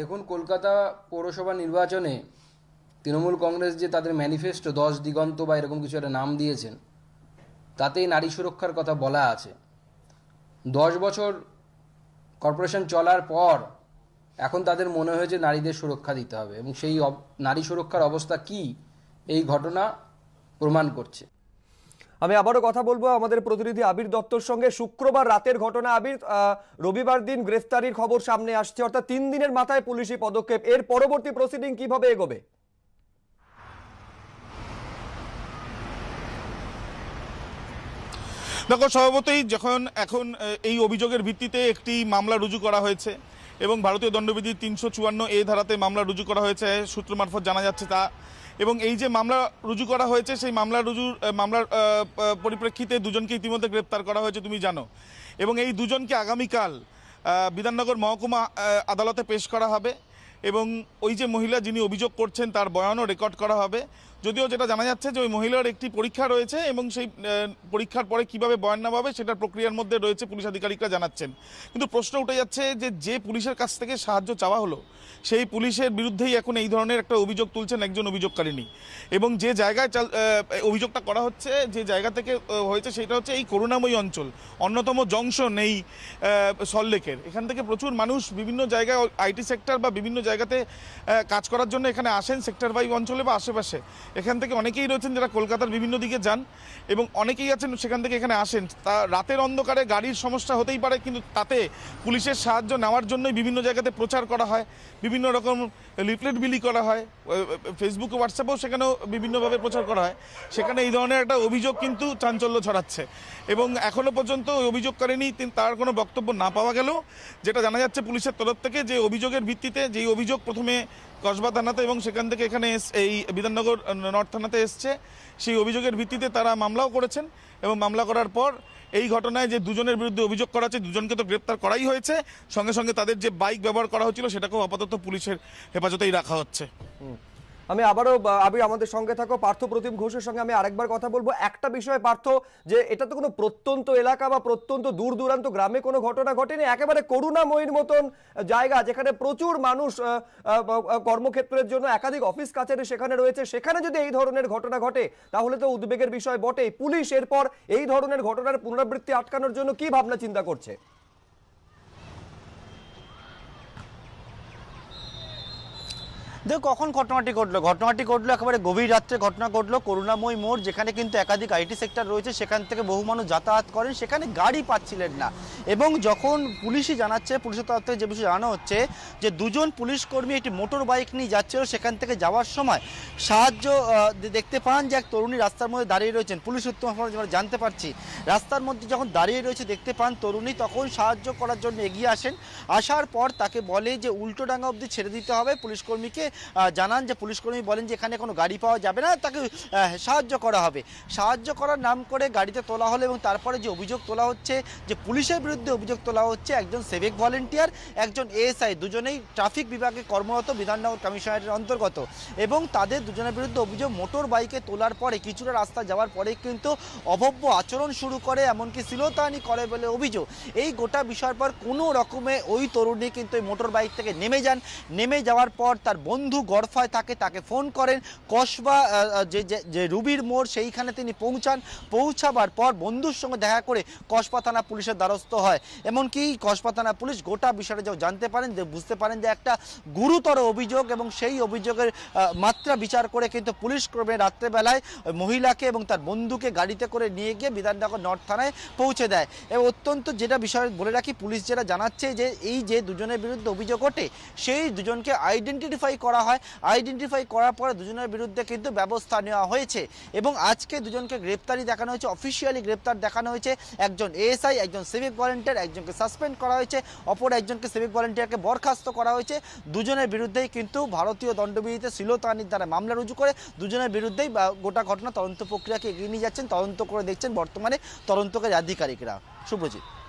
দেখুন কলকাতা পৌরসভা নির্বাচনে তৃণমূল কংগ্রেস যে তাদের ম্যানিফেস্টো দশ দিগন্ত বা এরকম কিছু একটা নাম দিয়েছেন তাতেই নারী সুরক্ষার কথা বলা আছে দশ বছর কর্পোরেশন চলার পর এখন তাদের মনে হয়েছে নারীদের সুরক্ষা দিতে হবে এবং সেই নারী সুরক্ষার অবস্থা কি এই ঘটনা প্রমাণ করছে আমি আবারও কথা বলবো আমাদের প্রতিনিধি আবির দত্তর সঙ্গে শুক্রবার রাতের ঘটনা আবির রবিবার দিন গ্রেফতারির খবর সামনে আসছে অর্থাৎ তিন দিনের মাথায় পুলিশি পদক্ষেপ এর পরবর্তী প্রসিডিং কিভাবে এগোবে দেখো স্বভাবতই যখন এখন এই অভিযোগের ভিত্তিতে একটি মামলা রুজু করা হয়েছে এবং ভারতীয় দণ্ডবিধি তিনশো চুয়ান্ন এ ধারাতে মামলা রুজু করা হয়েছে সূত্র মারফত জানা যাচ্ছে তা এবং এই যে মামলা রুজু করা হয়েছে সেই মামলা রুজু মামলার পরিপ্রেক্ষিতে দুজনকে ইতিমধ্যে গ্রেপ্তার করা হয়েছে তুমি জানো এবং এই দুজনকে আগামীকাল বিধাননগর মহকুমা আদালতে পেশ করা হবে এবং ওই যে মহিলা যিনি অভিযোগ করছেন তার বয়ানও রেকর্ড করা হবে যদিও যেটা জানা যাচ্ছে যে ওই মহিলার একটি পরীক্ষা রয়েছে এবং সেই পরীক্ষার পরে কিভাবে বয়ান নেওয়া হবে সেটার প্রক্রিয়ার মধ্যে রয়েছে পুলিশ আধিকারিকরা জানাচ্ছেন কিন্তু প্রশ্ন উঠে যাচ্ছে যে যে পুলিশের কাছ থেকে সাহায্য চাওয়া হলো সেই পুলিশের বিরুদ্ধেই এখন এই ধরনের একটা অভিযোগ তুলছেন একজন অভিযোগকারিনী এবং যে জায়গায় অভিযোগটা করা হচ্ছে যে জায়গা থেকে হয়েছে সেটা হচ্ছে এই করুণাময়ী অঞ্চল অন্যতম জংশন এই সল্লেকের এখান থেকে প্রচুর মানুষ বিভিন্ন জায়গায় আইটি সেক্টর বা বিভিন্ন জায়গাতে কাজ করার জন্য এখানে আসেন সেক্টর বাই অঞ্চলে বা আশেপাশে এখান থেকে অনেকেই রয়েছেন যারা কলকাতার বিভিন্ন দিকে যান এবং অনেকেই আছেন সেখান থেকে এখানে আসেন তা রাতের অন্ধকারে গাড়ির সমস্যা হতেই পারে কিন্তু তাতে পুলিশের সাহায্য নেওয়ার জন্যই বিভিন্ন জায়গাতে প্রচার করা হয় বিভিন্ন রকম লিফলেট বিলি করা হয় ফেসবুক হোয়াটসঅ্যাপেও সেখানেও বিভিন্নভাবে প্রচার করা হয় সেখানে এই ধরনের একটা অভিযোগ কিন্তু চাঞ্চল্য ছড়াচ্ছে এবং এখনও পর্যন্ত ওই অভিযোগ করেনি তার কোনো বক্তব্য না পাওয়া গেল যেটা জানা যাচ্ছে পুলিশের তরফ থেকে যে অভিযোগের ভিত্তিতে যেই অভিযোগ প্রথমে কসবা থানাতে এবং সেখান থেকে এখানে এই বিধাননগর নর্থ থানাতে এসছে সেই অভিযোগের ভিত্তিতে তারা মামলাও করেছেন এবং মামলা করার পর এই ঘটনায় যে দুজনের বিরুদ্ধে অভিযোগ করা হচ্ছে দুজনকে তো গ্রেপ্তার করাই হয়েছে সঙ্গে সঙ্গে তাদের যে বাইক ব্যবহার করা হয়েছিল সেটাকেও আপাতত পুলিশের হেফাজতেই রাখা হচ্ছে আমি আবারও আমি আমাদের সঙ্গে থাকো পার্থ প্রতিম ঘোষের সঙ্গে আমি আরেকবার কথা বলবো একটা বিষয়ে পার্থ যে এটা তো কোনো প্রত্যন্ত এলাকা বা প্রত্যন্ত দূর দূরান্ত গ্রামে কোনো ঘটনা ঘটেনি একেবারে করুণাময়ীর মতন জায়গা যেখানে প্রচুর মানুষ কর্মক্ষেত্রের জন্য একাধিক অফিস কাছারি সেখানে রয়েছে সেখানে যদি এই ধরনের ঘটনা ঘটে তাহলে তো উদ্বেগের বিষয় বটেই পুলিশ এরপর এই ধরনের ঘটনার পুনরাবৃত্তি আটকানোর জন্য কি ভাবনা চিন্তা করছে দেখো কখন ঘটনাটি ঘটলো ঘটনাটি ঘটলো একেবারে গভীর রাত্রে ঘটনা ঘটলো করুণাময় মোড় যেখানে কিন্তু একাধিক আইটি সেক্টর রয়েছে সেখান থেকে বহু মানুষ যাতায়াত করেন সেখানে গাড়ি পাচ্ছিলেন না এবং যখন পুলিশই জানাচ্ছে পুলিশের তরফ থেকে যে বিষয়ে জানানো হচ্ছে যে দুজন পুলিশ কর্মী একটি মোটর বাইক নিয়ে যাচ্ছিল সেখান থেকে যাওয়ার সময় সাহায্য দেখতে পান যে এক তরুণী রাস্তার মধ্যে দাঁড়িয়ে রয়েছেন পুলিশ উত্তম জানতে পারছি রাস্তার মধ্যে যখন দাঁড়িয়ে রয়েছে দেখতে পান তরুণী তখন সাহায্য করার জন্য এগিয়ে আসেন আসার পর তাকে বলে যে উল্টোডাঙ্গা অবধি ছেড়ে দিতে হবে পুলিশ কর্মীকে জানান যে পুলিশকর্মী বলেন যে এখানে কোনো গাড়ি পাওয়া যাবে না তাকে সাহায্য করা হবে সাহায্য করার নাম করে গাড়িতে তোলা হলো এবং তারপরে যে অভিযোগ তোলা হচ্ছে যে পুলিশের বিরুদ্ধে অভিযোগ তোলা হচ্ছে একজন সেভিক ভলেন্টিয়ার একজন এএসআই দুজনেই ট্রাফিক বিভাগে কর্মরত বিধাননগর কমিশনারের অন্তর্গত এবং তাদের দুজনের বিরুদ্ধে অভিযোগ মোটর বাইকে তোলার পরে কিছুটা রাস্তা যাওয়ার পরে কিন্তু অভব্য আচরণ শুরু করে এমনকি শ্লীলতাহানি করে বলে অভিযোগ এই গোটা বিষয়ের পর কোনো রকমে ওই তরুণী কিন্তু ওই মোটর বাইক থেকে নেমে যান নেমে যাওয়ার পর তার বন্ধু বন্ধু গড়ফায় থাকে তাকে ফোন করেন কসবা যে যে রুবির মোড় সেইখানে তিনি পৌঁছান পৌঁছাবার পর বন্ধুর সঙ্গে দেখা করে কসবা থানা পুলিশের দ্বারস্থ হয় এমনকি কসবা থানা পুলিশ গোটা বিষয়টা যাও জানতে পারেন যে বুঝতে পারেন যে একটা গুরুতর অভিযোগ এবং সেই অভিযোগের মাত্রা বিচার করে কিন্তু পুলিশ ক্রমে রাত্রেবেলায় মহিলাকে এবং তার বন্ধুকে গাড়িতে করে নিয়ে গিয়ে বিধাননগর নর্থ থানায় পৌঁছে দেয় এবং অত্যন্ত যেটা বিষয় বলে রাখি পুলিশ যেটা জানাচ্ছে যে এই যে দুজনের বিরুদ্ধে অভিযোগ ওঠে সেই দুজনকে আইডেন্টিফাই করা করা হয় আইডেন্টিফাই করার পরে দুজনের বিরুদ্ধে কিন্তু ব্যবস্থা নেওয়া হয়েছে এবং আজকে দুজনকে গ্রেপ্তারি দেখানো হয়েছে অফিসিয়ালি গ্রেপ্তার দেখানো হয়েছে একজন এএসআই একজন সিভিক ভলেন্টিয়ার একজনকে সাসপেন্ড করা হয়েছে অপর একজনকে সিভিক ভলেন্টিয়ারকে বরখাস্ত করা হয়েছে দুজনের বিরুদ্ধেই কিন্তু ভারতীয় দণ্ডবিধিতে শ্লীলতাহানির দ্বারা মামলা রুজু করে দুজনের বিরুদ্ধেই গোটা ঘটনা তদন্ত প্রক্রিয়াকে এগিয়ে নিয়ে যাচ্ছেন তদন্ত করে দেখছেন বর্তমানে তদন্তকারী আধিকারিকরা শুভজিৎ